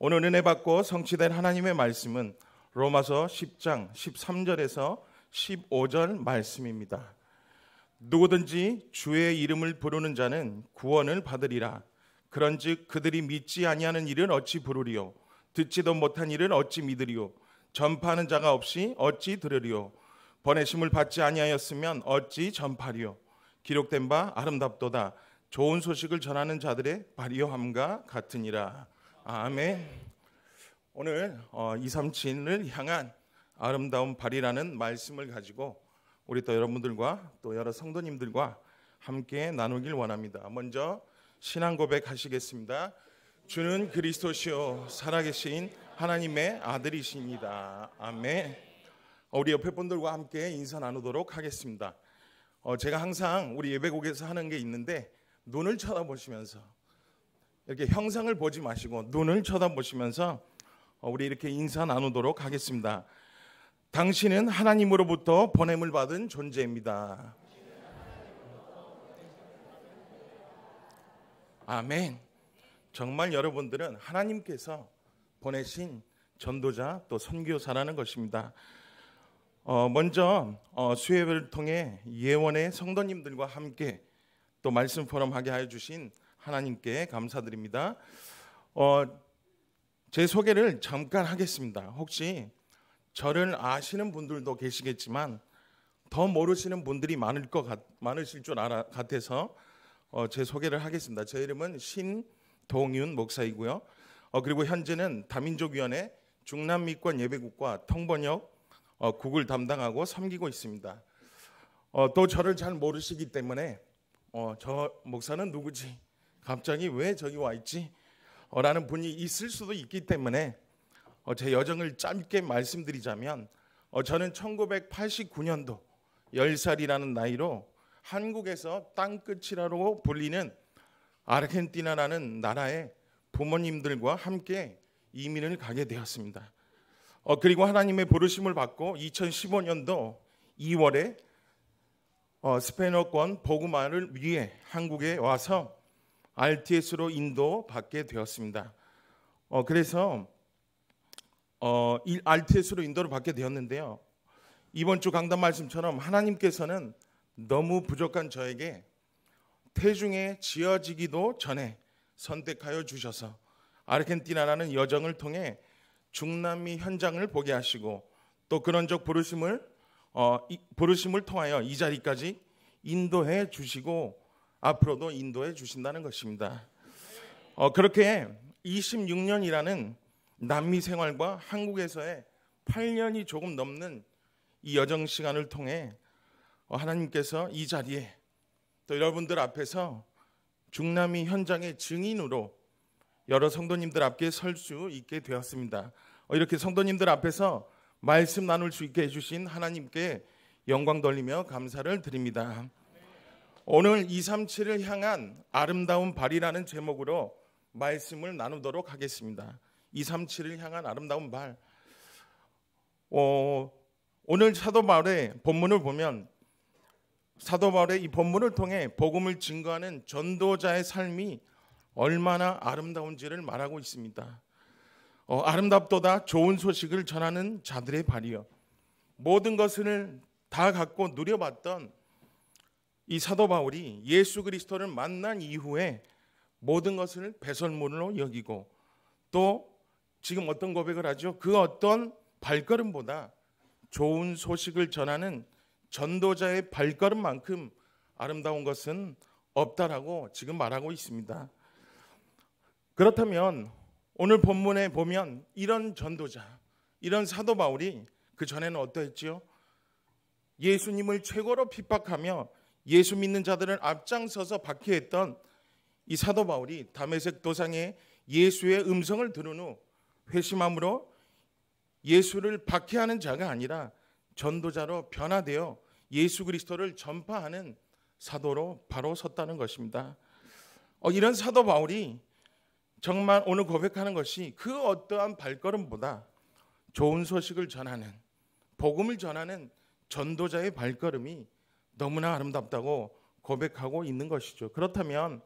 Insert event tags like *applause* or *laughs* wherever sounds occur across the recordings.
오늘 은혜 받고 성취된 하나님의 말씀은 로마서 10장 13절에서 15절 말씀입니다. 누구든지 주의 이름을 부르는 자는 구원을 받으리라. 그런즉 그들이 믿지 아니하는 일은 어찌 부르리요? 듣지도 못한 일은 어찌 믿으리요? 전파하는 자가 없이 어찌 들으리요? 번외심을 받지 아니하였으면 어찌 전파리요? 기록된 바 아름답도다. 좋은 소식을 전하는 자들의 발이함과 같으니라. 아멘. 오늘 어, 237을 향한 아름다운 발이라는 말씀을 가지고 우리 또 여러분들과 또 여러 성도님들과 함께 나누길 원합니다. 먼저 신앙 고백하시겠습니다. 주는 그리스도시요 살아계신 하나님의 아들이십니다. 아멘. 어, 우리 옆에 분들과 함께 인사 나누도록 하겠습니다. 어, 제가 항상 우리 예배곡에서 하는 게 있는데 눈을 쳐다보시면서 이렇게 형상을 보지 마시고 눈을 쳐다보시면서 어, 우리 이렇게 인사 나누도록 하겠습니다. 당신은 하나님으로부터 보냄을 받은 존재입니다. 아멘. 정말 여러분들은 하나님께서 보내신 전도자 또 선교사라는 것입니다. 어, 먼저 어, 수협을 통해 예원의 성도님들과 함께 또 말씀 포럼하게 하여 주신 하나님께 감사드립니다. 어, 제 소개를 잠깐 하겠습니다. 혹시 저를 아시는 분들도 계시겠지만 더 모르시는 분들이 많을 것 같, 많으실 줄 알아, 같아서 어, 제 소개를 하겠습니다. 제 이름은 신동윤 목사이고요. 어, 그리고 현재는 다민족위원회 중남미권 예배국과 통번역 어, 국을 담당하고 섬기고 있습니다. 어, 또 저를 잘 모르시기 때문에 어, 저 목사는 누구지 갑자기 왜 저기 와 있지? 어, 라는 분이 있을 수도 있기 때문에 어, 제 여정을 짧게 말씀드리자면 어, 저는 1989년도 10살이라는 나이로 한국에서 땅끝이라고 불리는 아르헨티나라는 나라에 부모님들과 함께 이민을 가게 되었습니다. 그리고 하나님의 부르심을 받고 2015년도 2월에 스페인어권 보그마를 위해 한국에 와서 RTS로 인도받게 되었습니다. 어, 그래서 어, RTS로 인도를 받게 되었는데요. 이번 주 강단 말씀처럼 하나님께서는 너무 부족한 저에게 태중에 지어지기도 전에 선택하여 주셔서 아르헨티나라는 여정을 통해 중남미 현장을 보게 하시고 또 그런적 부르심을 어, 부르심을 통하여 이 자리까지 인도해 주시고 앞으로도 인도해 주신다는 것입니다. 어, 그렇게 26년이라는 남미 생활과 한국에서의 8년이 조금 넘는 이 여정 시간을 통해 어, 하나님께서 이 자리에 또 여러분들 앞에서 중남미 현장의 증인으로 여러 성도님들 앞에 설 수 있게 되었습니다. 어, 이렇게 성도님들 앞에서 말씀 나눌 수 있게 해주신 하나님께 영광 돌리며 감사를 드립니다. 오늘 237을 향한 아름다운 발이라는 제목으로 말씀을 나누도록 하겠습니다. 237을 향한 아름다운 발. 어, 오늘 사도 바울의 본문을 보면 사도 바울의 이 본문을 통해 복음을 증거하는 전도자의 삶이 얼마나 아름다운지를 말하고 있습니다. 어, 아름답도다 좋은 소식을 전하는 자들의 발이요. 모든 것을 다 갖고 누려봤던 이 사도 바울이 예수 그리스도를 만난 이후에 모든 것을 배설물로 여기고 또 지금 어떤 고백을 하죠? 그 어떤 발걸음보다 좋은 소식을 전하는 전도자의 발걸음만큼 아름다운 것은 없다라고 지금 말하고 있습니다. 그렇다면 오늘 본문에 보면 이런 전도자, 이런 사도 바울이 그 전에는 어떠했지요? 예수님을 최고로 핍박하며 예수 믿는 자들을 앞장서서 박해했던 이 사도 바울이 담메색 도상에 예수의 음성을 들은 후 회심함으로 예수를 박해하는 자가 아니라 전도자로 변화되어 예수 그리스도를 전파하는 사도로 바로 섰다는 것입니다. 어, 이런 사도 바울이 정말 오늘 고백하는 것이 그 어떠한 발걸음보다 좋은 소식을 전하는 복음을 전하는 전도자의 발걸음이 너무나 아름답다고 고백하고 있는 것이죠. 그렇다면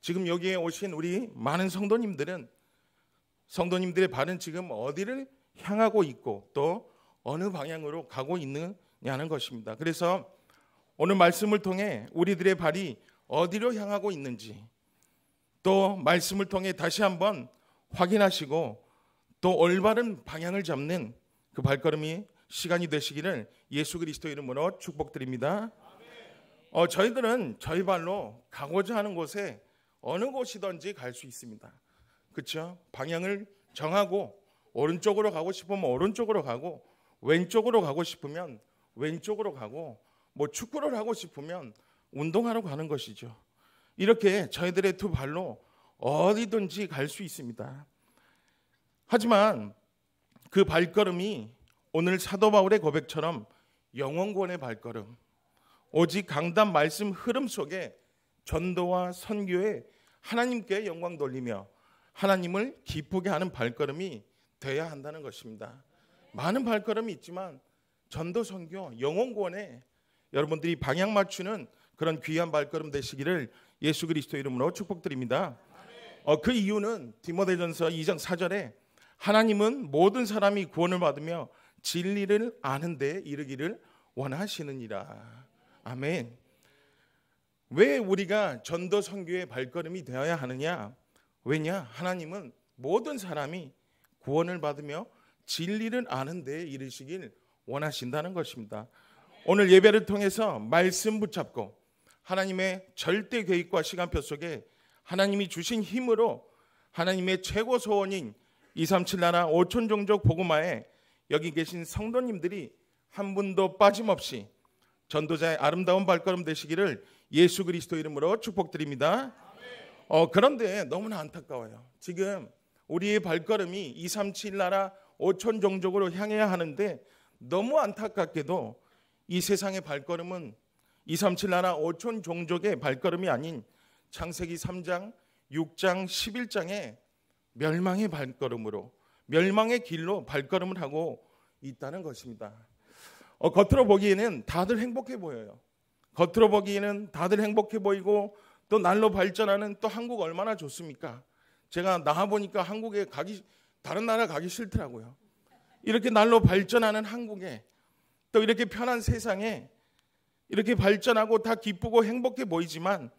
지금 여기에 오신 우리 많은 성도님들은 성도님들의 발은 지금 어디를 향하고 있고 또 어느 방향으로 가고 있느냐는 것입니다. 그래서 오늘 말씀을 통해 우리들의 발이 어디로 향하고 있는지 또 말씀을 통해 다시 한번 확인하시고 또 올바른 방향을 잡는 그 발걸음이 시간이 되시기를 예수 그리스도 이름으로 축복드립니다. 어, 저희들은 저희 발로 가고자 하는 곳에 어느 곳이든지 갈 수 있습니다. 그렇죠? 방향을 정하고 오른쪽으로 가고 싶으면 오른쪽으로 가고 왼쪽으로 가고 싶으면 왼쪽으로 가고 뭐 축구를 하고 싶으면 운동하러 가는 것이죠. 이렇게 저희들의 두 발로 어디든지 갈 수 있습니다. 하지만 그 발걸음이 오늘 사도 바울의 고백처럼 영원권의 발걸음, 오직 강단 말씀 흐름 속에 전도와 선교에 하나님께 영광 돌리며 하나님을 기쁘게 하는 발걸음이 돼야 한다는 것입니다. 많은 발걸음이 있지만 전도 선교 영혼구에 여러분들이 방향 맞추는 그런 귀한 발걸음 되시기를 예수 그리스도 이름으로 축복드립니다. 어, 그 이유는 디모데전서 2장 4절에 하나님은 모든 사람이 구원을 받으며 진리를 아는데 이르기를 원하시느니라. 아멘. 왜 우리가 전도 선교의 발걸음이 되어야 하느냐? 왜냐? 하나님은 모든 사람이 구원을 받으며 진리를 아는 데 이르시길 원하신다는 것입니다. 오늘 예배를 통해서 말씀 붙잡고 하나님의 절대 계획과 시간표 속에 하나님이 주신 힘으로 하나님의 최고 소원인 237 나라 5천 종족 복음화에 여기 계신 성도님들이 한 분도 빠짐없이 전도자의 아름다운 발걸음 되시기를 예수 그리스도 이름으로 축복드립니다. 어, 그런데 너무나 안타까워요. 지금 우리의 발걸음이 237 나라 5천 종족으로 향해야 하는데 너무 안타깝게도 이 세상의 발걸음은 237 나라 5천 종족의 발걸음이 아닌 창세기 3장, 6장, 11장의 멸망의 발걸음으로 멸망의 길로 발걸음을 하고 있다는 것입니다. 어, 겉으로 보기에는 다들 행복해 보여요. 겉으로 보기에는 다들 행복해 보이고 또 날로 발전하는 또 한국 얼마나 좋습니까? 제가 나와 보니까 한국에 가기 다른 나라 가기 싫더라고요. 이렇게 날로 발전하는 한국에 또 이렇게 편한 세상에 이렇게 발전하고 다 기쁘고 행복해 보이지만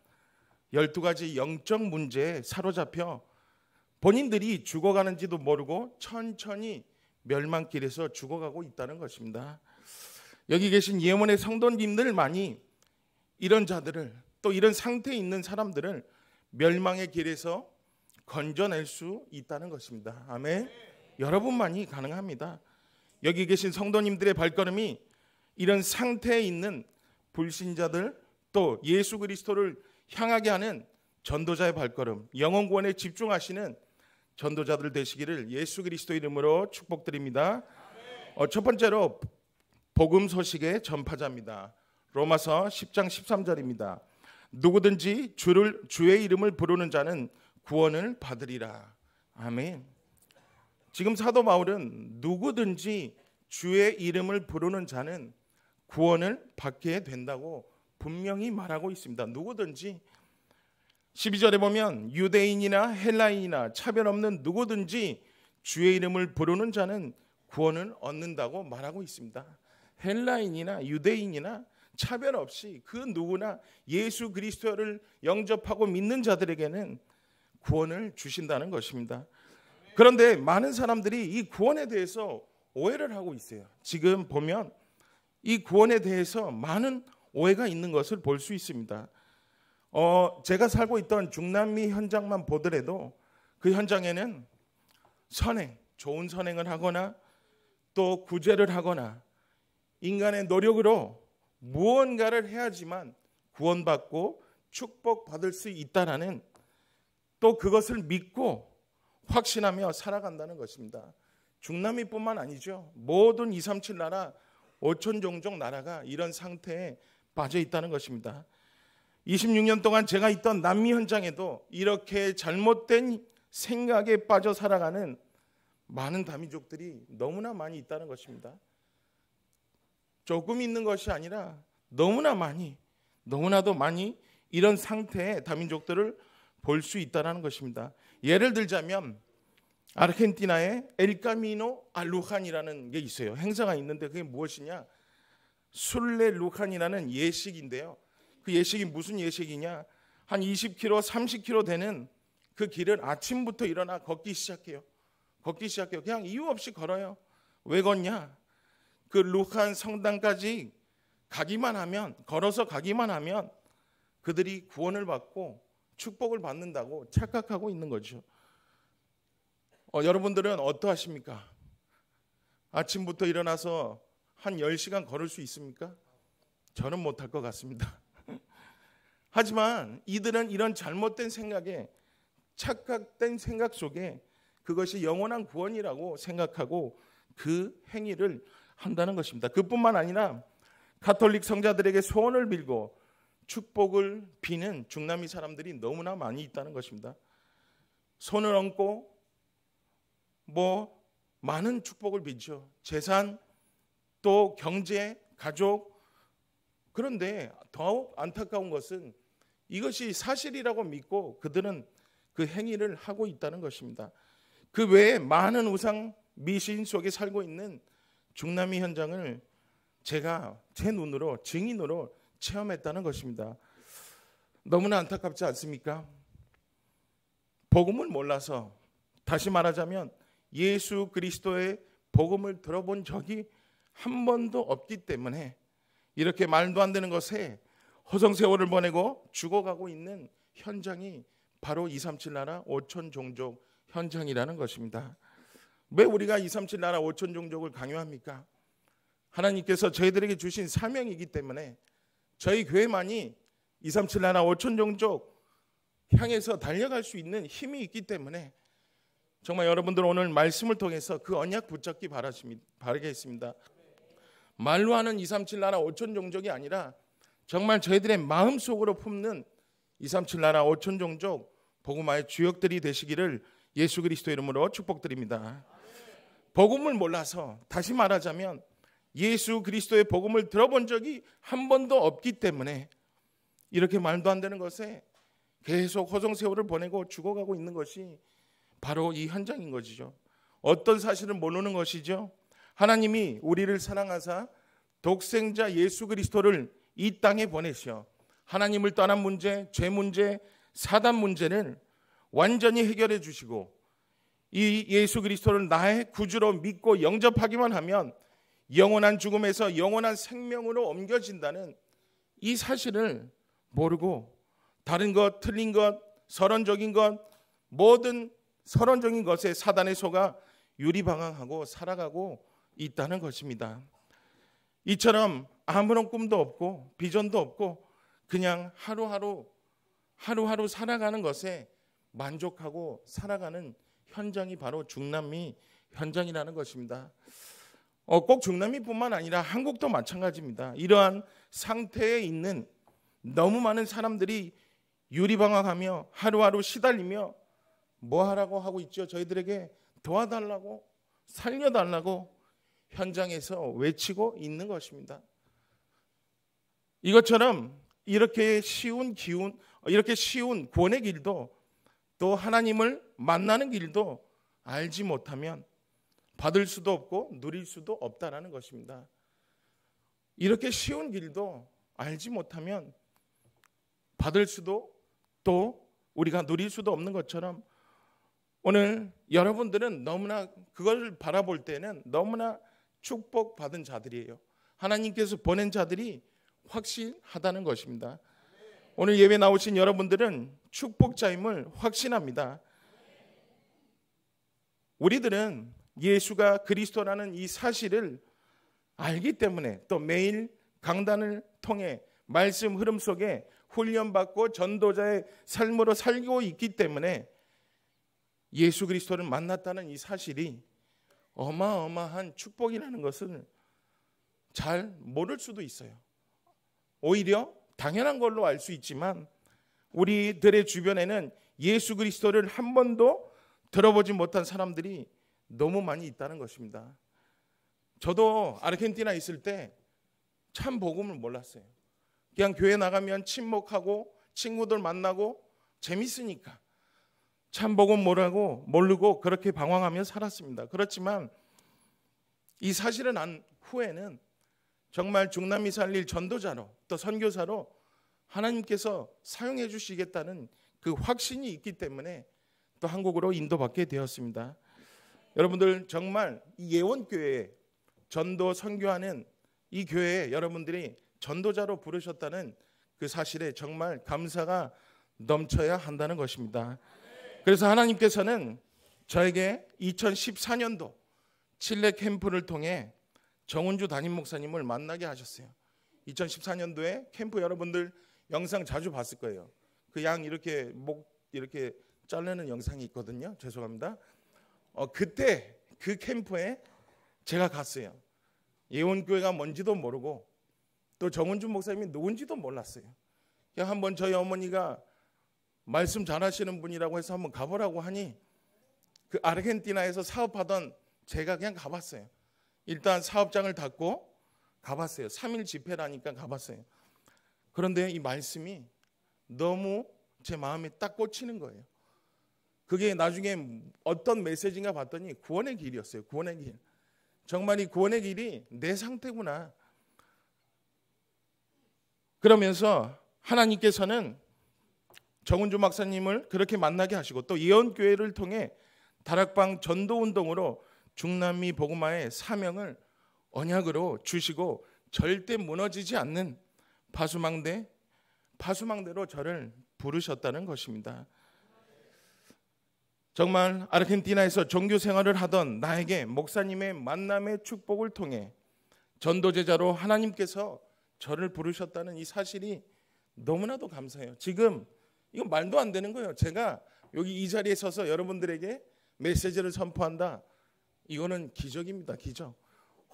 12가지 영적 문제에 사로잡혀 본인들이 죽어가는지도 모르고 천천히 멸망길에서 죽어가고 있다는 것입니다. 여기 계신 예원의 성도님들만이 이런 자들을 또 이런 상태에 있는 사람들을 멸망의 길에서 건져낼 수 있다는 것입니다. 아멘. 네. 여러분만이 가능합니다. 여기 계신 성도님들의 발걸음이 이런 상태에 있는 불신자들 또 예수 그리스도를 향하게 하는 전도자의 발걸음, 영원 구원에 집중하시는 전도자들 되시기를 예수 그리스도 이름으로 축복드립니다. 어, 첫 번째로 복음 소식의 전파자입니다. 로마서 10장 13절입니다. 누구든지 주를 주의 이름을 부르는 자는 구원을 받으리라. 아멘. 지금 사도 바울은 누구든지 주의 이름을 부르는 자는 구원을 받게 된다고 분명히 말하고 있습니다. 누구든지 12절에 보면 유대인이나 헬라인이나 차별 없는 누구든지 주의 이름을 부르는 자는 구원을 얻는다고 말하고 있습니다. 헬라인이나 유대인이나 차별 없이 그 누구나 예수 그리스도를 영접하고 믿는 자들에게는 구원을 주신다는 것입니다. 그런데 많은 사람들이 이 구원에 대해서 오해를 하고 있어요. 지금 보면 이 구원에 대해서 많은 오해가 있는 것을 볼 수 있습니다. 어, 제가 살고 있던 중남미 현장만 보더라도 그 현장에는 선행, 좋은 선행을 하거나 또 구제를 하거나 인간의 노력으로 무언가를 해야지만 구원받고 축복받을 수 있다라는 또 그것을 믿고 확신하며 살아간다는 것입니다. 중남미뿐만 아니죠. 모든 237 나라 5천 종족 나라가 이런 상태에 빠져 있다는 것입니다. 26년 동안 제가 있던 남미 현장에도 이렇게 잘못된 생각에 빠져 살아가는 많은 다민족들이 너무나 많이 있다는 것입니다. 조금 있는 것이 아니라 너무나 많이, 너무나도 많이 이런 상태의 다민족들을 볼 수 있다는 것입니다. 예를 들자면 아르헨티나의 엘카미노 알루칸이라는 게 있어요. 행사가 있는데 그게 무엇이냐? 술레 루칸이라는 예식인데요. 그 예식이 무슨 예식이냐? 한 20km, 30km 되는 그 길을 아침부터 일어나 걷기 시작해요. 걷기 시작해요. 그냥 이유 없이 걸어요. 왜 걷냐? 그 루칸 성당까지 가기만 하면 걸어서 가기만 하면 그들이 구원을 받고 축복을 받는다고 착각하고 있는 거죠. 어, 여러분들은 어떠하십니까? 아침부터 일어나서 한 10시간 걸을 수 있습니까? 저는 못할 것 같습니다. 하지만 이들은 이런 잘못된 생각에 착각된 생각 속에 그것이 영원한 구원이라고 생각하고 그 행위를 한다는 것입니다. 그뿐만 아니라 가톨릭 성자들에게 소원을 빌고 축복을 비는 중남미 사람들이 너무나 많이 있다는 것입니다. 손을 얹고 뭐 많은 축복을 빌죠. 재산 또 경제, 가족, 그런데 더욱 안타까운 것은 이것이 사실이라고 믿고 그들은 그 행위를 하고 있다는 것입니다. 그 외에 많은 우상 미신 속에 살고 있는 중남미 현장을 제가 제 눈으로 증인으로 체험했다는 것입니다. 너무나 안타깝지 않습니까? 복음을 몰라서 다시 말하자면 예수 그리스도의 복음을 들어본 적이 한 번도 없기 때문에 이렇게 말도 안 되는 것에 허성세월을 보내고 죽어가고 있는 현장이 바로 237 나라 5천 종족 현장이라는 것입니다. 왜 우리가 237 나라 5천 종족을 강요합니까? 하나님께서 저희들에게 주신 사명이기 때문에 저희 교회만이 237 나라 5천 종족 향해서 달려갈 수 있는 힘이 있기 때문에 정말 여러분들 오늘 말씀을 통해서 그 언약 붙잡기 바라십니다. 바라겠습니다. 말로 하는 237 나라 5천 종족이 아니라 정말 저희들의 마음속으로 품는 237 나라 5천 종족 복음화의 주역들이 되시기를 예수 그리스도 이름으로 축복드립니다. 복음을 몰라서 다시 말하자면 예수 그리스도의 복음을 들어본 적이 한 번도 없기 때문에 이렇게 말도 안 되는 것에 계속 허송세월을 보내고 죽어가고 있는 것이 바로 이 현장인 것이죠. 어떤 사실을 모르는 것이죠. 하나님이 우리를 사랑하사 독생자 예수 그리스도를 이 땅에 보내시어 하나님을 떠난 문제, 죄 문제, 사단 문제는 완전히 해결해 주시고 이 예수 그리스도를 나의 구주로 믿고 영접하기만 하면 영원한 죽음에서 영원한 생명으로 옮겨진다는 이 사실을 모르고 다른 것, 틀린 것, 서론적인 것, 모든 서론적인 것에 사단의 소가 유리방황하고 살아가고 있다는 것입니다. 이처럼 아무런 꿈도 없고 비전도 없고 그냥 하루하루 하루하루 살아가는 것에 만족하고 살아가는 현장이 바로 중남미 현장이라는 것입니다. 어, 꼭 중남미뿐만 아니라 한국도 마찬가지입니다. 이러한 상태에 있는 너무 많은 사람들이 유리방황하며 하루하루 시달리며 뭐 하라고 하고 있죠. 저희들에게 도와달라고 살려달라고 현장에서 외치고 있는 것입니다. 이것처럼 이렇게 쉬운 기운, 이렇게 쉬운 구원의 길도 또 하나님을 만나는 길도 알지 못하면 받을 수도 없고 누릴 수도 없다라는 것입니다. 이렇게 쉬운 길도 알지 못하면 받을 수도 또 우리가 누릴 수도 없는 것처럼 오늘 여러분들은 너무나 그걸 바라볼 때는 너무나 축복받은 자들이에요. 하나님께서 보낸 자들이 확실하다는 것입니다. 오늘 예배 나오신 여러분들은 축복자임을 확신합니다. 우리들은 예수가 그리스도라는 이 사실을 알기 때문에 또 매일 강단을 통해 말씀 흐름 속에 훈련받고 전도자의 삶으로 살고 있기 때문에 예수 그리스도를 만났다는 이 사실이 어마어마한 축복이라는 것을 잘 모를 수도 있어요. 오히려 당연한 걸로 알 수 있지만 우리들의 주변에는 예수 그리스도를 한 번도 들어보지 못한 사람들이 너무 많이 있다는 것입니다. 저도 아르헨티나 있을 때 참 복음을 몰랐어요. 그냥 교회 나가면 친목하고 친구들 만나고 재밌으니까 참복은 모르고 모르고 그렇게 방황하며 살았습니다. 그렇지만 이 사실을 난 후에는 정말 중남미 살릴 전도자로 또 선교사로 하나님께서 사용해 주시겠다는 그 확신이 있기 때문에 또 한국으로 인도받게 되었습니다. 여러분들 정말 이 예원교회 전도 선교하는 이 교회에 여러분들이 전도자로 부르셨다는 그 사실에 정말 감사가 넘쳐야 한다는 것입니다. 그래서 하나님께서는 저에게 2014년도 칠레 캠프를 통해 정은주 담임 목사님을 만나게 하셨어요. 2014년도에 캠프 여러분들 영상 자주 봤을 거예요. 그 양 이렇게 목 이렇게 잘르는 영상이 있거든요. 죄송합니다. 어, 그때 그 캠프에 제가 갔어요. 예원교회가 뭔지도 모르고 또 정은주 목사님이 누군지도 몰랐어요. 그냥 한번 저희 어머니가 말씀 잘하시는 분이라고 해서 한번 가보라고 하니 그 아르헨티나에서 사업하던 제가 그냥 가봤어요. 일단 사업장을 닫고 가봤어요. 3일 집회라니까 가봤어요. 그런데 이 말씀이 너무 제 마음에 딱 꽂히는 거예요. 그게 나중에 어떤 메시지인가 봤더니 구원의 길이었어요. 구원의 길. 정말 이 구원의 길이 내 상태구나. 그러면서 하나님께서는 정은주 박사님을 그렇게 만나게 하시고 또 예언교회를 통해 다락방 전도운동으로 중남미 복음화의 사명을 언약으로 주시고 절대 무너지지 않는 파수망대 파수망대로 저를 부르셨다는 것입니다. 정말 아르헨티나에서 종교 생활을 하던 나에게 목사님의 만남의 축복을 통해 전도제자로 하나님께서 저를 부르셨다는 이 사실이 너무나도 감사해요. 지금 이건 말도 안 되는 거예요. 제가 여기 이 자리에 서서 여러분들에게 메시지를 선포한다. 이거는 기적입니다. 기적.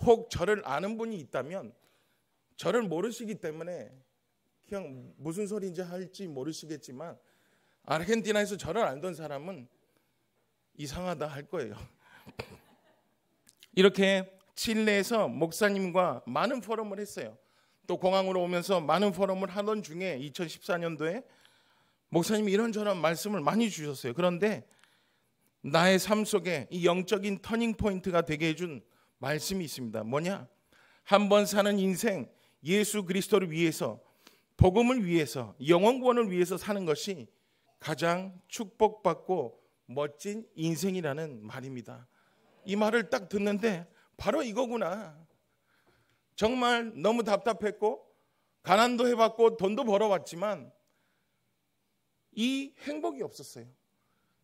혹 저를 아는 분이 있다면 저를 모르시기 때문에 그냥 무슨 소리인지 할지 모르시겠지만 아르헨티나에서 저를 알던 사람은 이상하다 할 거예요. *laughs* 이렇게 칠레에서 목사님과 많은 포럼을 했어요. 또 공항으로 오면서 많은 포럼을 하던 중에 2014년도에 목사님이 이런저런 말씀을 많이 주셨어요. 그런데 나의 삶 속에 이 영적인 터닝 포인트가 되게 해준 말씀이 있습니다. 뭐냐? 한번 사는 인생 예수 그리스도를 위해서 복음을 위해서 영원 권을 위해서 사는 것이 가장 축복받고 멋진 인생이라는 말입니다. 이 말을 딱 듣는데 바로 이거구나. 정말 너무 답답했고 가난도 해봤고 돈도 벌어왔지만 이 행복이 없었어요.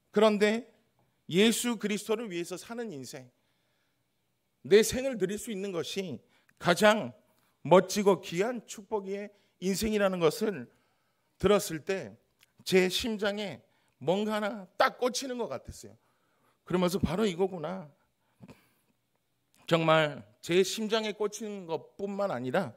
그런데 예수 그리스도를 위해서 사는 인생, 내 생을 드릴 수 있는 것이 가장 멋지고 귀한 축복의 인생이라는 것을 들었을 때 제 심장에 뭔가 하나 딱 꽂히는 것 같았어요. 그러면서 바로 이거구나. 정말 제 심장에 꽂히는 것뿐만 아니라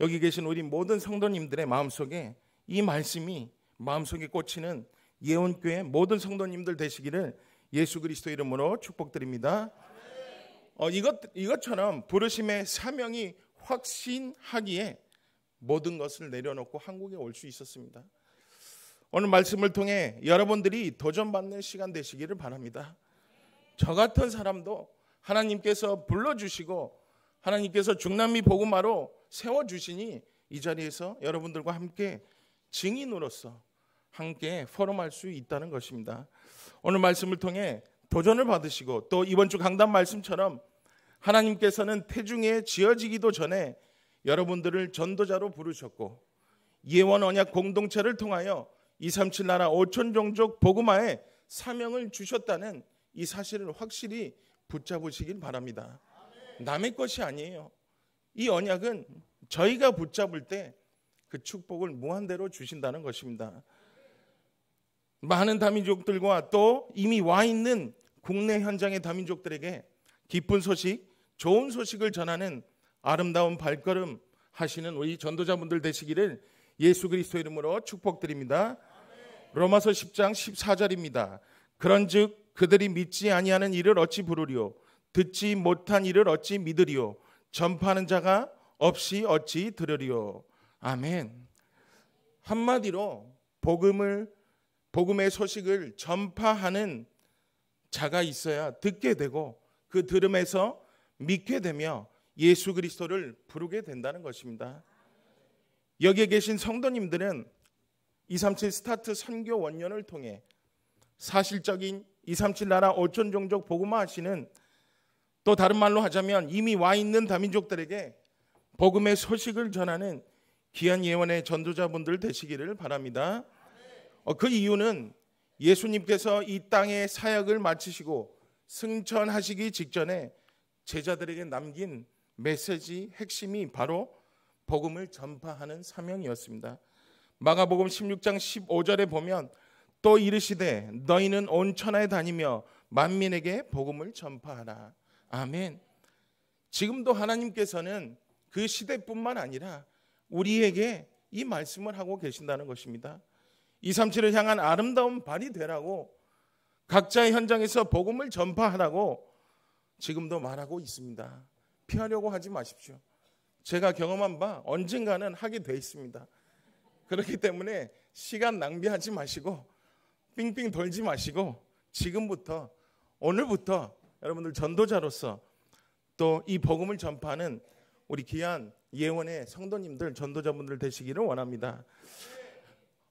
여기 계신 우리 모든 성도님들의 마음속에 이 말씀이 마음속에 꽂히는 예원교회 모든 성도님들 되시기를 예수 그리스도 이름으로 축복드립니다. 어, 이것, 이것처럼 부르심의 사명이 확신하기에 모든 것을 내려놓고 한국에 올 수 있었습니다. 오늘 말씀을 통해 여러분들이 도전받는 시간 되시기를 바랍니다. 저 같은 사람도 하나님께서 불러주시고 하나님께서 중남미 복음화로 세워주시니 이 자리에서 여러분들과 함께 증인으로서 함께 포럼할 수 있다는 것입니다. 오늘 말씀을 통해 도전을 받으시고 또 이번 주 강단 말씀처럼 하나님께서는 태중에 지어지기도 전에 여러분들을 전도자로 부르셨고 예원 언약 공동체를 통하여 237 나라 5천 종족 복음화에 사명을 주셨다는 이 사실을 확실히 붙잡으시길 바랍니다. 남의 것이 아니에요. 이 언약은 저희가 붙잡을 때 그 축복을 무한대로 주신다는 것입니다. 많은 다민족들과 또 이미 와 있는 국내 현장의 다민족들에게 기쁜 소식, 좋은 소식을 전하는 아름다운 발걸음 하시는 우리 전도자분들 되시기를 예수 그리스도 이름으로 축복드립니다. 로마서 10장 14절입니다. 그런즉 그들이 믿지 아니하는 일을 어찌 부르리요 듣지 못한 일을 어찌 믿으리요 전파하는 자가 없이 어찌 들으리요 아멘. 한마디로 복음을 복음의 소식을 전파하는 자가 있어야 듣게 되고 그 들음에서 믿게 되며 예수 그리스도를 부르게 된다는 것입니다. 여기에 계신 성도님들은 237 스타트 선교 원년을 통해 사실적인 237 나라 5천 종족 복음화 하시는 또 다른 말로 하자면 이미 와 있는 다민족들에게 복음의 소식을 전하는 귀한 예원의 전도자분들 되시기를 바랍니다. 어, 그 이유는 예수님께서 이 땅의 사역을 마치시고 승천하시기 직전에 제자들에게 남긴 메시지 핵심이 바로 복음을 전파하는 사명이었습니다. 마가복음 16장 15절에 보면 또 이르시되 너희는 온 천하에 다니며 만민에게 복음을 전파하라. 아멘. 지금도 하나님께서는 그 시대뿐만 아니라 우리에게 이 말씀을 하고 계신다는 것입니다. 237을 향한 아름다운 반이 되라고 각자의 현장에서 복음을 전파하라고 지금도 말하고 있습니다. 피하려고 하지 마십시오. 제가 경험한 바 언젠가는 하게 돼 있습니다. 그렇기 때문에 시간 낭비하지 마시고 빙빙 돌지 마시고 지금부터 오늘부터 여러분들 전도자로서 또 이 복음을 전파하는 우리 귀한 예원의 성도님들 전도자분들 되시기를 원합니다.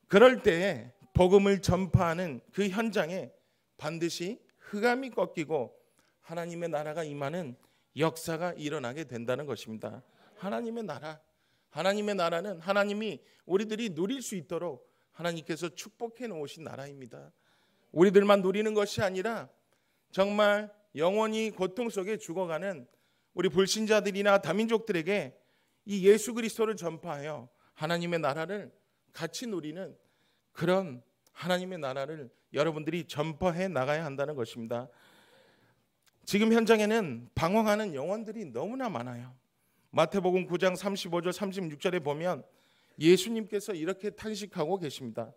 그럴 때에 복음을 전파하는 그 현장에 반드시 흑암이 꺾이고 하나님의 나라가 임하는 역사가 일어나게 된다는 것입니다. 하나님의 나라. 하나님의 나라는 하나님이 우리들이 누릴 수 있도록 하나님께서 축복해 놓으신 나라입니다. 우리들만 누리는 것이 아니라 정말 영원히 고통 속에 죽어가는 우리 불신자들이나 다민족들에게 이 예수 그리스도를 전파하여 하나님의 나라를 같이 누리는 그런 하나님의 나라를 여러분들이 전파해 나가야 한다는 것입니다. 지금 현장에는 방황하는 영혼들이 너무나 많아요. 마태복음 9장 35절 36절에 보면 예수님께서 이렇게 탄식하고 계십니다.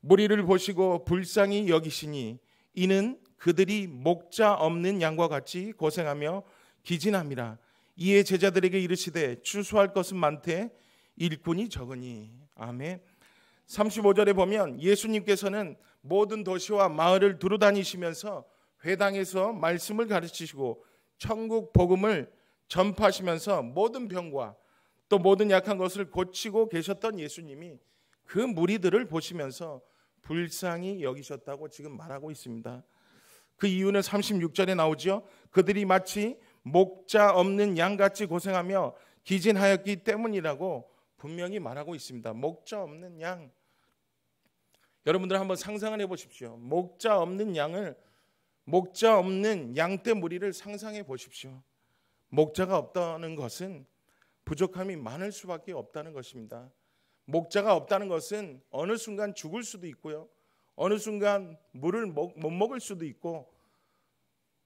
무리를 보시고 불쌍히 여기시니 이는 그들이 목자 없는 양과 같이 고생하며 기진함이라. 이에 제자들에게 이르시되 추수할 것은 많되 일꾼이 적으니 아멘. 35절에 보면 예수님께서는 모든 도시와 마을을 두루 다니시면서 회당에서 말씀을 가르치시고 천국 복음을 전파하시면서 모든 병과 또 모든 약한 것을 고치고 계셨던 예수님이 그 무리들을 보시면서 불쌍히 여기셨다고 지금 말하고 있습니다. 그 이유는 36절에 나오지요. 그들이 마치 목자 없는 양같이 고생하며 기진하였기 때문이라고 분명히 말하고 있습니다. 목자 없는 양. 여러분들 한번 상상을 해보십시오. 목자 없는 양을 목자 없는 양떼 무리를 상상해 보십시오. 목자가 없다는 것은 부족함이 많을 수밖에 없다는 것입니다. 목자가 없다는 것은 어느 순간 죽을 수도 있고요. 어느 순간 물을 못 먹을 수도 있고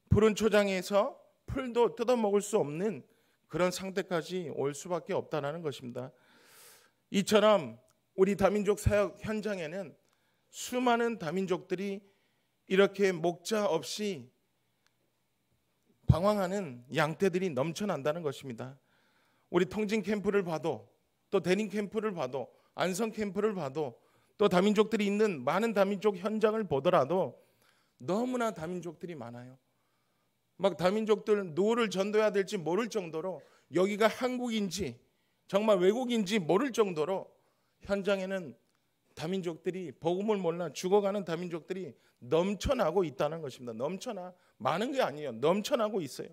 푸른 초장에서 풀도 뜯어 먹을 수 없는 그런 상태까지 올 수밖에 없다는 것입니다. 이처럼 우리 다민족 사역 현장에는 수많은 다민족들이 이렇게 목자 없이 방황하는 양떼들이 넘쳐난다는 것입니다. 우리 통진 캠프를 봐도 또 대림 캠프를 봐도 안성 캠프를 봐도 또 다민족들이 있는 많은 다민족 현장을 보더라도 너무나 다민족들이 많아요. 막 다민족들 누구를 전도해야 될지 모를 정도로 여기가 한국인지 정말 외국인지 모를 정도로 현장에는 다민족들이 복음을 몰라 죽어가는 다민족들이 넘쳐나고 있다는 것입니다. 넘쳐나 많은 게 아니에요. 넘쳐나고 있어요.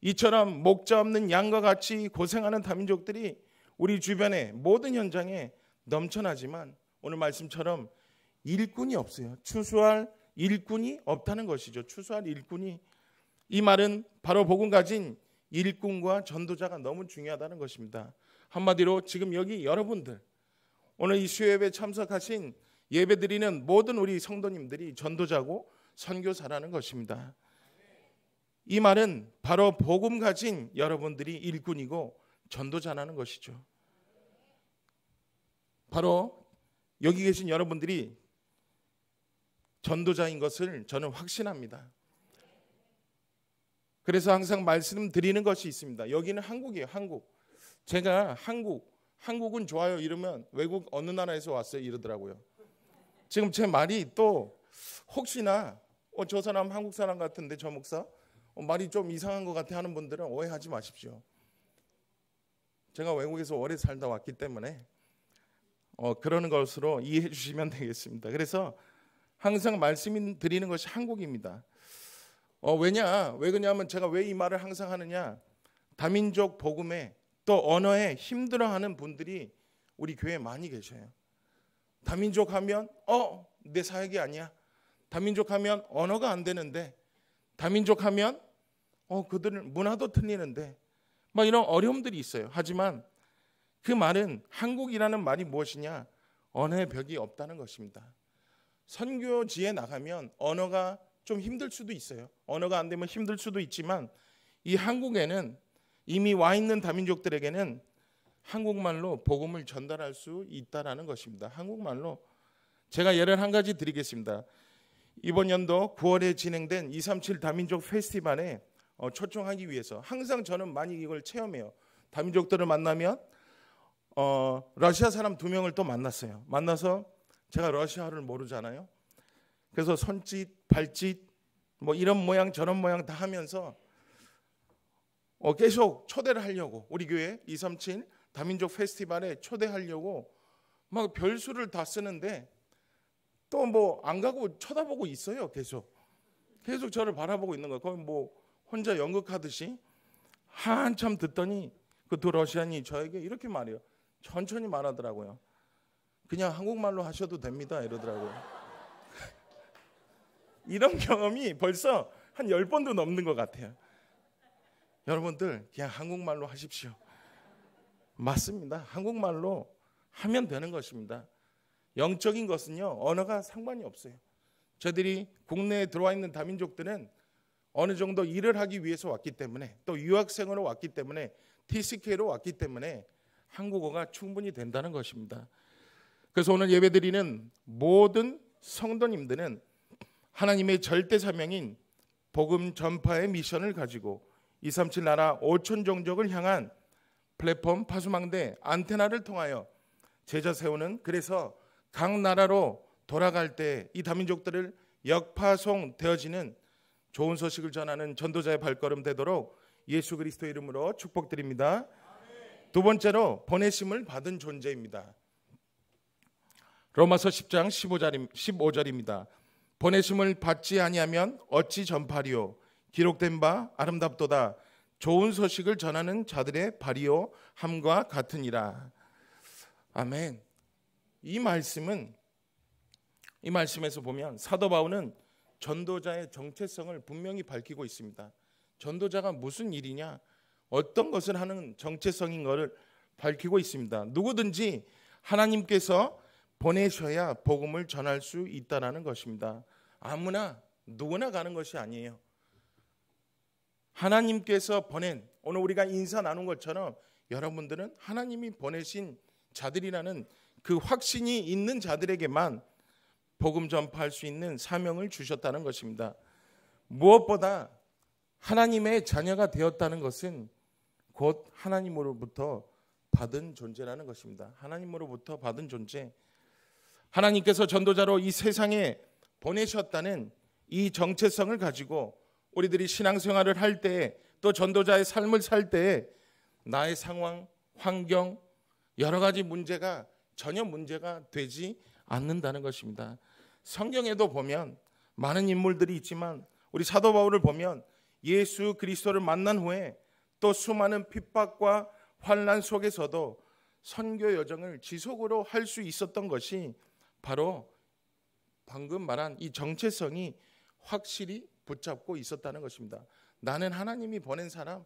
이처럼 목자 없는 양과 같이 고생하는 다민족들이 우리 주변의 모든 현장에 넘쳐나지만 오늘 말씀처럼 일꾼이 없어요. 추수할 일꾼이 없다는 것이죠. 추수할 일꾼이 이 말은 바로 복음 가진 일꾼과 전도자가 너무 중요하다는 것입니다. 한마디로 지금 여기 여러분들 오늘 이 수요예배 참석하신 예배드리는 모든 우리 성도님들이 전도자고 선교사라는 것입니다. 이 말은 바로 복음 가진 여러분들이 일꾼이고 전도자라는 것이죠. 바로 여기 계신 여러분들이 전도자인 것을 저는 확신합니다. 그래서 항상 말씀드리는 것이 있습니다. 여기는 한국이에요, 한국. 제가 한국 한국은 좋아요 이러면 외국 어느 나라에서 왔어요 이러더라고요. 지금 제 말이 또 혹시나 어, 저 사람 한국 사람 같은데 저 목사 어, 말이 좀 이상한 것 같아 하는 분들은 오해하지 마십시오. 제가 외국에서 오래 살다 왔기 때문에 어, 그러는 것으로 이해해 주시면 되겠습니다. 그래서 항상 말씀 드리는 것이 한국입니다. 어, 왜냐? 왜 그러냐면 제가 왜 이 말을 항상 하느냐? 다민족 복음에 또 언어에 힘들어하는 분들이 우리 교회에 많이 계셔요. 다민족 하면 어내 사역이 아니야. 다민족 하면 언어가 안 되는데 다민족 하면 어 그들은 문화도 틀리는데 막 이런 어려움들이 있어요. 하지만 그 말은 한국이라는 말이 무엇이냐? 언어의 벽이 없다는 것입니다. 선교지에 나가면 언어가 좀 힘들 수도 있어요. 언어가 안 되면 힘들 수도 있지만 이 한국에는 이미 와 있는 다민족들에게는 한국말로 복음을 전달할 수 있다라는 것입니다. 한국말로 제가 예를 한 가지 드리겠습니다. 이번 연도 9월에 진행된 237 다민족 페스티벌에 어, 초청하기 위해서 항상 저는 많이 이걸 체험해요. 다민족들을 만나면 어, 러시아 사람 두 명을 또 만났어요. 만나서 제가 러시아를 모르잖아요. 그래서 손짓, 발짓 뭐 이런 모양 저런 모양 다 하면서 어, 계속 초대를 하려고 우리 교회 237 다민족 페스티벌에 초대하려고 막 별수를 다 쓰는데 또 뭐 안 가고 쳐다보고 있어요 계속 계속 저를 바라보고 있는 거예요 거의 뭐 혼자 연극하듯이 한참 듣더니 그두 러시안이 저에게 이렇게 말해요 천천히 말하더라고요 그냥 한국말로 하셔도 됩니다 이러더라고요 *laughs* 이런 경험이 벌써 한 열번도 넘는 것 같아요 여러분들 그냥 한국말로 하십시오. 맞습니다. 한국말로 하면 되는 것입니다. 영적인 것은요 언어가 상관이 없어요. 저들이 국내에 들어와 있는 다민족들은 어느 정도 일을 하기 위해서 왔기 때문에 또 유학생으로 왔기 때문에 TCK로 왔기 때문에 한국어가 충분히 된다는 것입니다. 그래서 오늘 예배드리는 모든 성도님들은 하나님의 절대 사명인 복음 전파의 미션을 가지고 237 나라 5천 종족을 향한 플랫폼 파수망대 안테나를 통하여 제자 세우는 그래서 각 나라로 돌아갈 때 이 다민족들을 역파송 되어지는 좋은 소식을 전하는 전도자의 발걸음 되도록 예수 그리스도 이름으로 축복드립니다. 두 번째로 보내심을 받은 존재입니다. 로마서 10장 15절입니다. 보내심을 받지 아니하면 어찌 전파리요 기록된 바 아름답도다 좋은 소식을 전하는 자들의 발이요 함과 같으니라. 아멘. 이 말씀은 이 말씀에서 보면 사도 바울은 전도자의 정체성을 분명히 밝히고 있습니다. 전도자가 무슨 일이냐, 어떤 것을 하는 정체성인 것을 밝히고 있습니다. 누구든지 하나님께서 보내셔야 복음을 전할 수 있다라는 것입니다. 아무나 누구나 가는 것이 아니에요. 하나님께서 보낸 오늘 우리가 인사 나눈 것처럼 여러분들은 하나님이 보내신 자들이라는 그 확신이 있는 자들에게만 복음 전파할 수 있는 사명을 주셨다는 것입니다. 무엇보다 하나님의 자녀가 되었다는 것은 곧 하나님으로부터 받은 존재라는 것입니다. 하나님으로부터 받은 존재. 하나님께서 전도자로 이 세상에 보내셨다는 이 정체성을 가지고 우리들이 신앙생활을 할때또 전도자의 삶을 살때 나의 상황, 환경 여러 가지 문제가 전혀 문제가 되지 않는다는 것입니다. 성경에도 보면 많은 인물들이 있지만 우리 사도 바울을 보면 예수 그리스도를 만난 후에 또 수많은 핍박과 환란 속에서도 선교 여정을 지속으로 할 수 있었던 것이 바로 방금 말한 이 정체성이 확실히 붙잡고 있었다는 것입니다. 나는 하나님이 보낸 사람.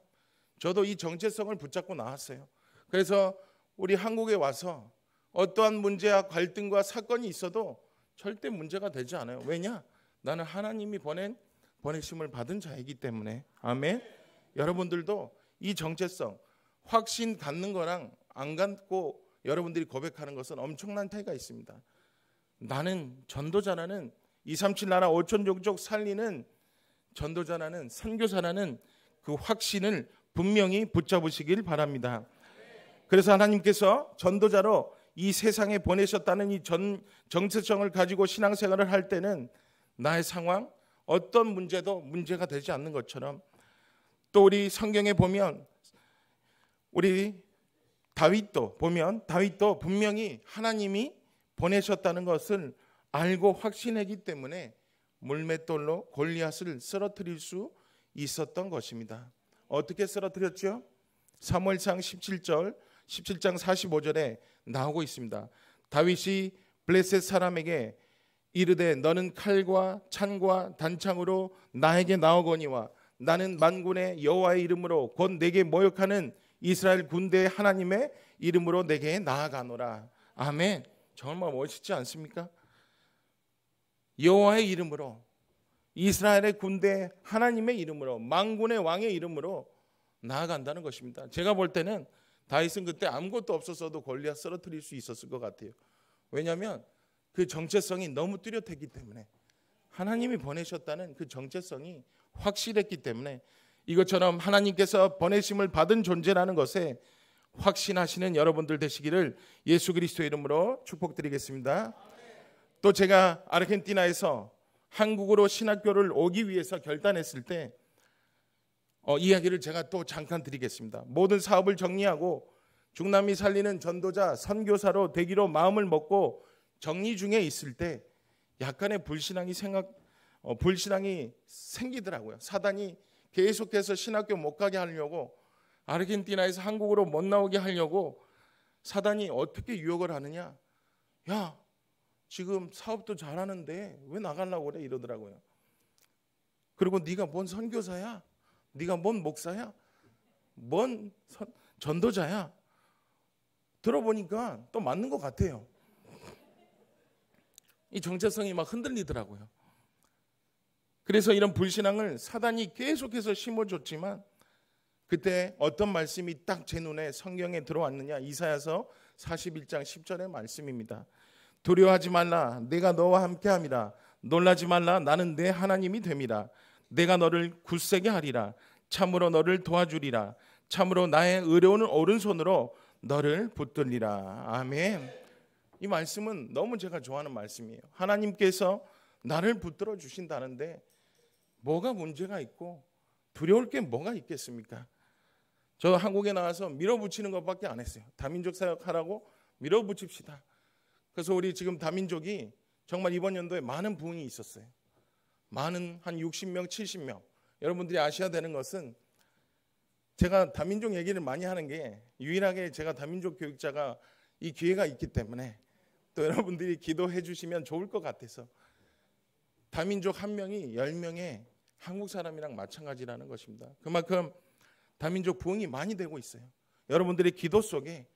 저도 이 정체성을 붙잡고 나왔어요. 그래서 우리 한국에 와서 어떠한 문제와 갈등과 사건이 있어도 절대 문제가 되지 않아요. 왜냐? 나는 하나님이 보낸 보내심을 받은 자이기 때문에. 아멘. 여러분들도 이 정체성 확신 갖는 거랑 안 갖고 여러분들이 고백하는 것은 엄청난 차이가 있습니다. 나는 전도자라는 237 나라 5천 족족 살리는 전도자라는 선교사라는 그 확신을 분명히 붙잡으시길 바랍니다. 그래서 하나님께서 전도자로 이 세상에 보내셨다는 이 전, 정체성을 가지고 신앙생활을 할 때는 나의 상황, 어떤 문제도 문제가 되지 않는 것처럼 또 우리 성경에 보면 우리 다윗도 보면 다윗도 분명히 하나님이 보내셨다는 것을 알고 확신했기 때문에 물맷돌로 골리앗을 쓰러뜨릴 수 있었던 것입니다. 어떻게 쓰러뜨렸죠? 사월상 17절 17장 45절에 나오고 있습니다. 다윗이 블레셋 사람에게 이르되 너는 칼과 찬과 단창으로 나에게 나오거니와 나는 만군의 여호와의 이름으로 곧 내게 모욕하는 이스라엘 군대의 하나님의 이름으로 내게 나아가노라. 아멘. 정말 멋있지 않습니까? 여호와의 이름으로 이스라엘의 군대 하나님의 이름으로 망군의 왕의 이름으로 나아간다는 것입니다. 제가 볼 때는 다윗은 그때 아무것도 없었어도 골리앗 쓰러뜨릴 수 있었을 것 같아요. 왜냐하면 그 정체성이 너무 뚜렷했기 때문에 하나님이 보내셨다는 그 정체성이 확실했기 때문에 이것처럼 하나님께서 보내심을 받은 존재라는 것에 확신하시는 여러분들 되시기를 예수 그리스도 이름으로 축복드리겠습니다. 또 제가 아르헨티나에서 한국으로 신학교를 오기 위해서 결단했을 때 어, 이야기를 제가 또 잠깐 드리겠습니다. 모든 사업을 정리하고 중남미 살리는 전도자 선교사로 되기로 마음을 먹고 정리 중에 있을 때 약간의 불신앙이 생각 어, 불신앙이 생기더라고요. 사단이 계속해서 신학교 못 가게 하려고 아르헨티나에서 한국으로 못 나오게 하려고 사단이 어떻게 유혹을 하느냐? 야, 지금 사업도 잘하는데 왜 나가려고 그래 이러더라고요. 그리고 네가 뭔 선교사야? 네가 뭔 목사야? 뭔 선, 전도자야? 들어보니까 또 맞는 것 같아요. 이 정체성이 막 흔들리더라고요. 그래서 이런 불신앙을 사단이 계속해서 심어줬지만 그때 어떤 말씀이 딱 제 눈에 성경에 들어왔느냐 이사야서 41장 10절의 말씀입니다. 두려워하지 말라. 내가 너와 함께함이라. 놀라지 말라. 나는 내 하나님이 됨이라. 내가 너를 굳세게 하리라. 참으로 너를 도와주리라. 참으로 나의 의로운 오른손으로 너를 붙들리라. 아멘. 이 말씀은 너무 제가 좋아하는 말씀이에요. 하나님께서 나를 붙들어 주신다는데 뭐가 문제가 있고 두려울 게 뭐가 있겠습니까? 저 한국에 나와서 밀어붙이는 것밖에 안 했어요. 다민족 사역하라고 밀어붙입시다. 그래서 우리 지금 다민족이 정말 이번 연도에 많은 부흥이 있었어요. 많은 한 60명, 70명. 여러분들이 아셔야 되는 것은 제가 다민족 얘기를 많이 하는 게 유일하게 제가 다민족 교육자가 이 기회가 있기 때문에 또 여러분들이 기도해 주시면 좋을 것 같아서 다민족 한 명이 10명의 한국 사람이랑 마찬가지라는 것입니다. 그만큼 다민족 부흥이 많이 되고 있어요. 여러분들의 기도 속에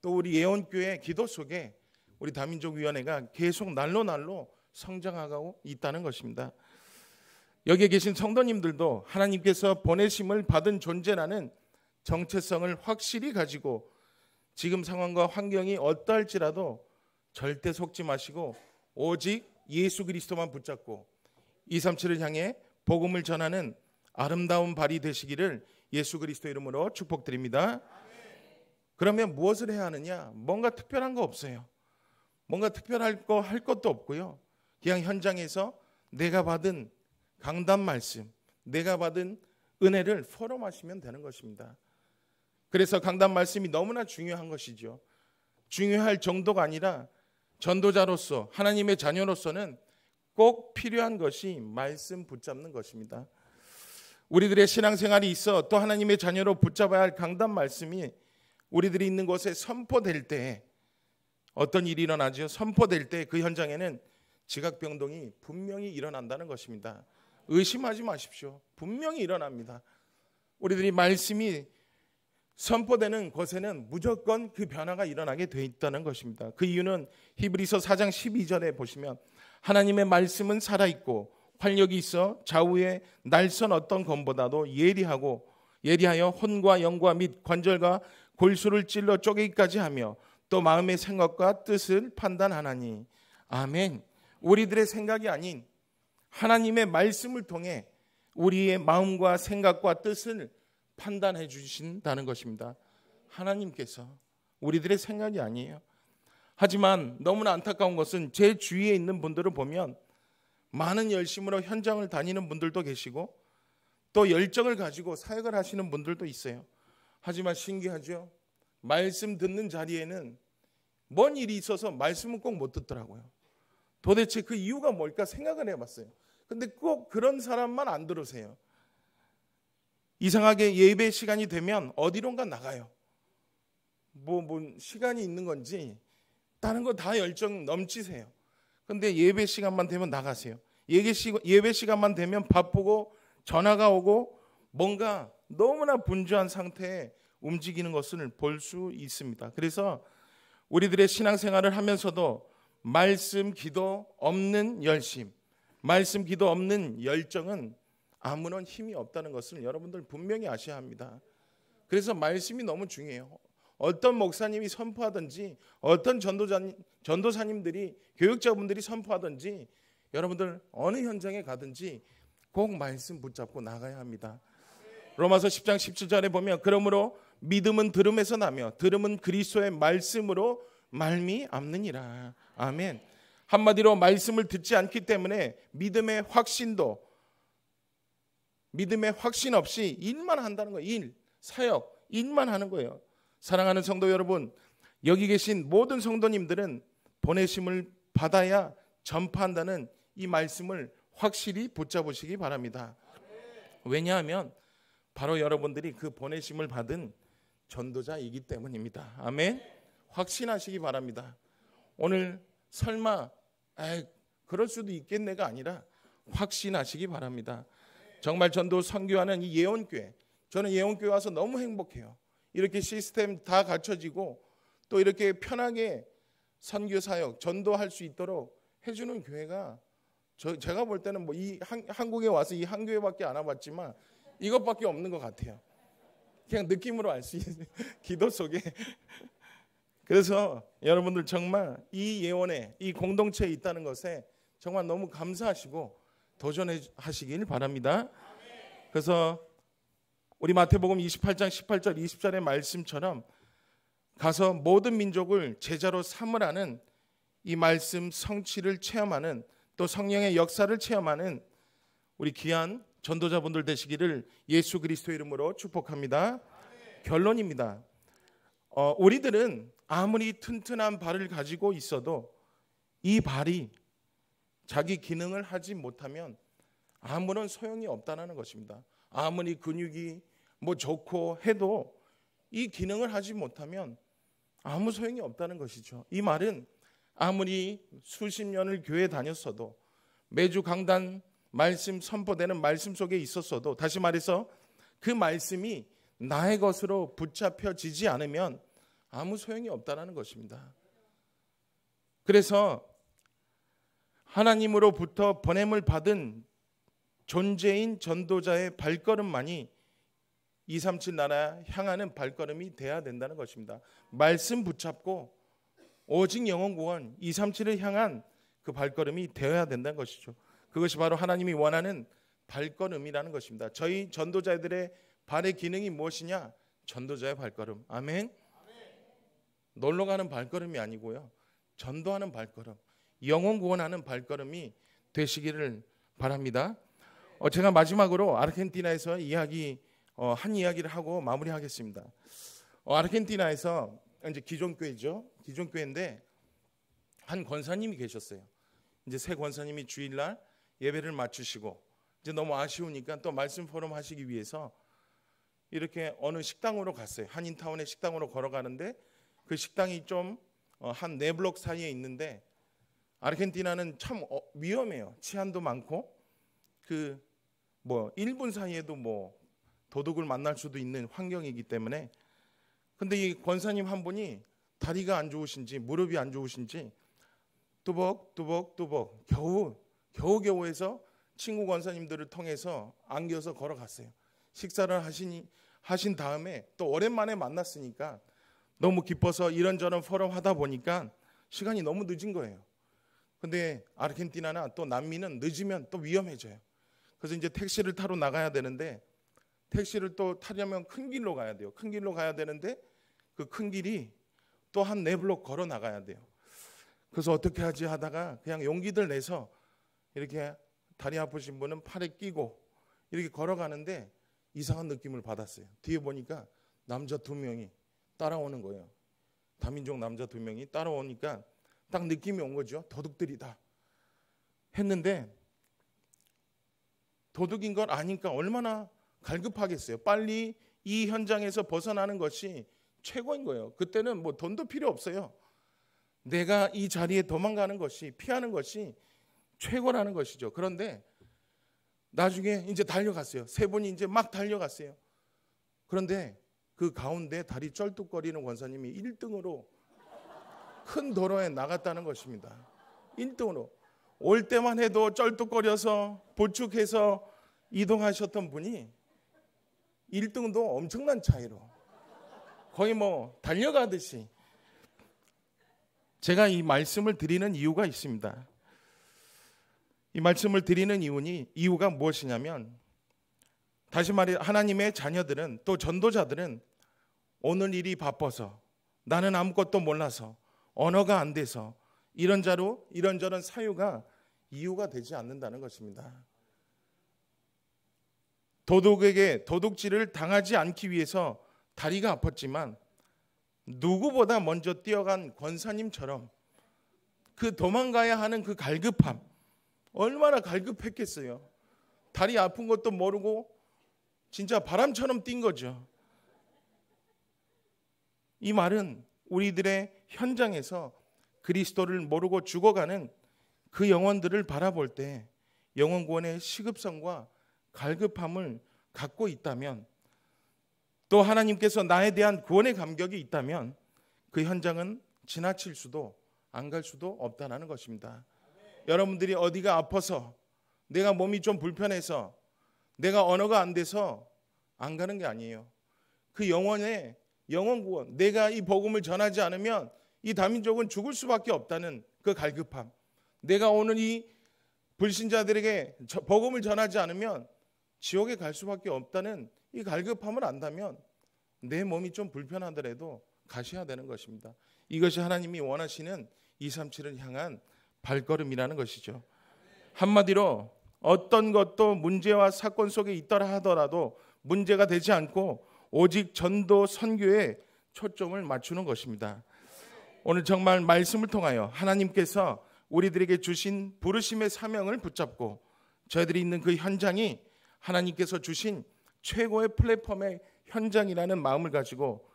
또 우리 예언교회 기도 속에 우리 다민족위원회가 계속 날로 날로 성장하고 있다는 것입니다. 여기에 계신 성도님들도 하나님께서 보내심을 받은 존재라는 정체성을 확실히 가지고 지금 상황과 환경이 어떠할지라도 절대 속지 마시고 오직 예수 그리스도만 붙잡고 237을 향해 복음을 전하는 아름다운 발이 되시기를 예수 그리스도 이름으로 축복드립니다. 그러면 무엇을 해야 하느냐? 뭔가 특별한 거 없어요. 뭔가 특별할 거 할 것도 없고요. 그냥 현장에서 내가 받은 강단 말씀, 내가 받은 은혜를 포럼하시면 되는 것입니다. 그래서 강단 말씀이 너무나 중요한 것이죠. 중요할 정도가 아니라 전도자로서 하나님의 자녀로서는 꼭 필요한 것이 말씀 붙잡는 것입니다. 우리들의 신앙생활이 있어 또 하나님의 자녀로 붙잡아야 할 강단 말씀이 우리들이 있는 곳에 선포될 때 어떤 일이 일어나죠? 선포될 때 그 현장에는 지각병동이 분명히 일어난다는 것입니다. 의심하지 마십시오. 분명히 일어납니다. 우리들이 말씀이 선포되는 곳에는 무조건 그 변화가 일어나게 돼 있다는 것입니다. 그 이유는 히브리서 4장 12절에 보시면 하나님의 말씀은 살아있고 활력이 있어 좌우의 날선 어떤 검보다도 예리하고 예리하여 혼과 영과 및 관절과 골수를 찔러 쪼개기까지 하며 또 마음의 생각과 뜻을 판단하나니 아멘. 우리들의 생각이 아닌 하나님의 말씀을 통해 우리의 마음과 생각과 뜻을 판단해 주신다는 것입니다. 하나님께서 우리들의 생각이 아니에요. 하지만 너무나 안타까운 것은 제 주위에 있는 분들을 보면 많은 열심으로 현장을 다니는 분들도 계시고 또 열정을 가지고 사역을 하시는 분들도 있어요. 하지만 신기하죠. 말씀 듣는 자리에는 뭔 일이 있어서 말씀은 꼭 못 듣더라고요. 도대체 그 이유가 뭘까 생각을 해봤어요. 근데 꼭 그런 사람만 안 들으세요. 이상하게 예배 시간이 되면 어디론가 나가요. 뭐, 뭐, 시간이 있는 건지 다른 거 다 열정 넘치세요. 근데 예배 시간만 되면 나가세요. 예배, 시, 예배 시간만 되면 바쁘고 전화가 오고 뭔가 너무나 분주한 상태에 움직이는 것을 볼 수 있습니다. 그래서 우리들의 신앙생활을 하면서도 말씀 기도 없는 열심, 말씀 기도 없는 열정은 아무런 힘이 없다는 것을 여러분들 분명히 아셔야 합니다. 그래서 말씀이 너무 중요해요. 어떤 목사님이 선포하든지 어떤 전도자님, 전도사님들이 교육자분들이 선포하든지 여러분들 어느 현장에 가든지 꼭 말씀 붙잡고 나가야 합니다. 로마서 10장 17절에 보면 그러므로 믿음은 들음에서 나며 들음은 그리스도의 말씀으로 말미암느니라. 아멘. 한마디로 말씀을 듣지 않기 때문에 믿음의 확신도 믿음의 확신 없이 일만 한다는 거예요. 일, 사역, 일만 하는 거예요. 사랑하는 성도 여러분, 여기 계신 모든 성도님들은 보내심을 받아야 전파한다는 이 말씀을 확실히 붙잡으시기 바랍니다. 왜냐하면 바로 여러분들이 그 보내심을 받은 전도자이기 때문입니다. 아멘. 확신하시기 바랍니다. 오늘 설마 에이, 그럴 수도 있겠네가 아니라 확신하시기 바랍니다. 정말 전도 선교하는 이 예언교회 저는 예언교회 와서 너무 행복해요. 이렇게 시스템 다 갖춰지고 또 이렇게 편하게 선교 사역 전도할 수 있도록 해주는 교회가 저 제가 볼 때는 뭐 이 한국에 와서 이 한 교회밖에 안 와봤지만 이것밖에 없는 것 같아요. 그냥 느낌으로 알 수 있는 *laughs* 기도 속에 그래서 여러분들 정말 이 예원에 이 공동체에 있다는 것에 정말 너무 감사하시고 도전해 하시길 바랍니다. 그래서 우리 마태복음 28장 18절 20절의 말씀처럼 가서 모든 민족을 제자로 삼으라는 이 말씀 성취를 체험하는 또 성령의 역사를 체험하는 우리 귀한 전도자분들 되시기를 예수 그리스도 이름으로 축복합니다. 아멘. 결론입니다. 어, 우리들은 아무리 튼튼한 발을 가지고 있어도 이 발이 자기 기능을 하지 못하면 아무런 소용이 없다는 것입니다. 아무리 근육이 뭐 좋고 해도 이 기능을 하지 못하면 아무 소용이 없다는 것이죠. 이 말은 아무리 수십 년을 교회 다녔어도 매주 강단 말씀 선포되는 말씀 속에 있었어도 다시 말해서 그 말씀이 나의 것으로 붙잡혀지지 않으면 아무 소용이 없다라는 것입니다. 그래서 하나님으로부터 보냄을 받은 존재인 전도자의 발걸음만이 237 나라 향하는 발걸음이 돼야 된다는 것입니다. 말씀 붙잡고 오직 영원 구원 237을 향한 그 발걸음이 되어야 된다는 것이죠. 그것이 바로 하나님이 원하는 발걸음이라는 것입니다. 저희 전도자들의 발의 기능이 무엇이냐? 전도자의 발걸음. 아멘. 놀러 가는 발걸음이 아니고요. 전도하는 발걸음, 영혼 구원하는 발걸음이 되시기를 바랍니다. 어, 제가 마지막으로 아르헨티나에서 이야기 어, 한 이야기를 하고 마무리하겠습니다. 어, 아르헨티나에서 이제 기존 교회죠. 기존 교회인데 한 권사님이 계셨어요. 이제 새 권사님이 주일날 예배를 마치시고 이제 너무 아쉬우니까 또 말씀 포럼 하시기 위해서 이렇게 어느 식당으로 갔어요. 한인타운의 식당으로 걸어가는데 그 식당이 좀 한네 어, 블록 사이에 있는데 아르헨티나는 참 어, 위험해요. 치안도 많고 그뭐 1분 사이에도 뭐 도둑을 만날 수도 있는 환경이기 때문에 근데 이 권사님 한 분이 다리가 안 좋으신지 무릎이 안 좋으신지 뚜벅 뚜벅 뚜벅 겨우 겨우겨우 해서 친구 권사님들을 통해서 안겨서 걸어갔어요. 식사를 하시니 하신 다음에 또 오랜만에 만났으니까 너무 기뻐서 이런저런 포럼 하다 보니까 시간이 너무 늦은 거예요. 근데 아르헨티나나 또 남미는 늦으면 또 위험해져요. 그래서 이제 택시를 타러 나가야 되는데 택시를 또 타려면 큰 길로 가야 돼요. 큰 길로 가야 되는데 그 큰 길이 또 한 네 블록 걸어 나가야 돼요. 그래서 어떻게 하지 하다가 그냥 용기들 내서 이렇게 다리 아프신 분은 팔에 끼고 이렇게 걸어가는데 이상한 느낌을 받았어요. 뒤에 보니까 남자 두 명이 따라오는 거예요. 다민족 남자 두 명이 따라오니까 딱 느낌이 온 거죠. 도둑들이다. 했는데 도둑인 걸 아니까 얼마나 갈급하겠어요. 빨리 이 현장에서 벗어나는 것이 최고인 거예요. 그때는 뭐 돈도 필요 없어요. 내가 이 자리에 도망가는 것이 피하는 것이 최고라는 것이죠. 그런데 나중에 이제 달려갔어요. 세 분이 이제 막 달려갔어요. 그런데 그 가운데 다리 쩔뚝거리는 권사님이 1등으로 큰 도로에 나갔다는 것입니다. 1등으로 올 때만 해도 쩔뚝거려서 보축해서 이동하셨던 분이 1등도 엄청난 차이로 거의 뭐 달려가듯이 제가 이 말씀을 드리는 이유가 있습니다. 이 말씀을 드리는 이유니 이유가 무엇이냐면 다시 말해 하나님의 자녀들은 또 전도자들은 오늘 일이 바빠서 나는 아무것도 몰라서 언어가 안 돼서 이런 자로 이런저런 사유가 이유가 되지 않는다는 것입니다. 도둑에게 도둑질을 당하지 않기 위해서 다리가 아팠지만 누구보다 먼저 뛰어간 권사님처럼 그 도망가야 하는 그 갈급함 얼마나 갈급했겠어요. 다리 아픈 것도 모르고 진짜 바람처럼 뛴 거죠. 이 말은 우리들의 현장에서 그리스도를 모르고 죽어가는 그 영혼들을 바라볼 때 영혼 구원의 시급성과 갈급함을 갖고 있다면 또 하나님께서 나에 대한 구원의 감격이 있다면 그 현장은 지나칠 수도 안 갈 수도 없다는 것입니다. 여러분들이 어디가 아파서 내가 몸이 좀 불편해서 내가 언어가 안 돼서 안 가는 게 아니에요. 그영혼의영혼 구원. 내가 이 복음을 전하지 않으면 이 다민족은 죽을 수밖에 없다는 그 갈급함. 내가 오늘 이 불신자들에게 복음을 전하지 않으면 지옥에 갈 수밖에 없다는 이 갈급함을 안다면 내 몸이 좀 불편하더라도 가셔야 되는 것입니다. 이것이 하나님이 원하시는 237을 향한 발걸음이라는 것이죠. 한마디로 어떤 것도 문제와 사건 속에 있더라 하더라도 문제가 되지 않고 오직 전도 선교에 초점을 맞추는 것입니다. 오늘 정말 말씀을 통하여 하나님께서 우리들에게 주신 부르심의 사명을 붙잡고 저희들이 있는 그 현장이 하나님께서 주신 최고의 플랫폼의 현장이라는 마음을 가지고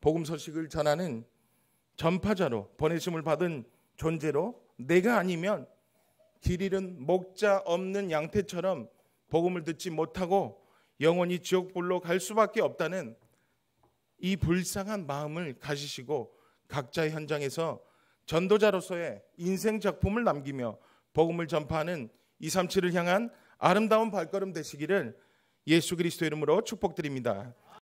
복음 소식을 전하는 전파자로 보내심을 받은 존재로 내가 아니면 길 잃은 목자 없는 양태처럼 복음을 듣지 못하고 영원히 지옥불로 갈 수밖에 없다는 이 불쌍한 마음을 가지시고 각자의 현장에서 전도자로서의 인생 작품을 남기며 복음을 전파하는 237을 향한 아름다운 발걸음 되시기를 예수 그리스도 이름으로 축복드립니다.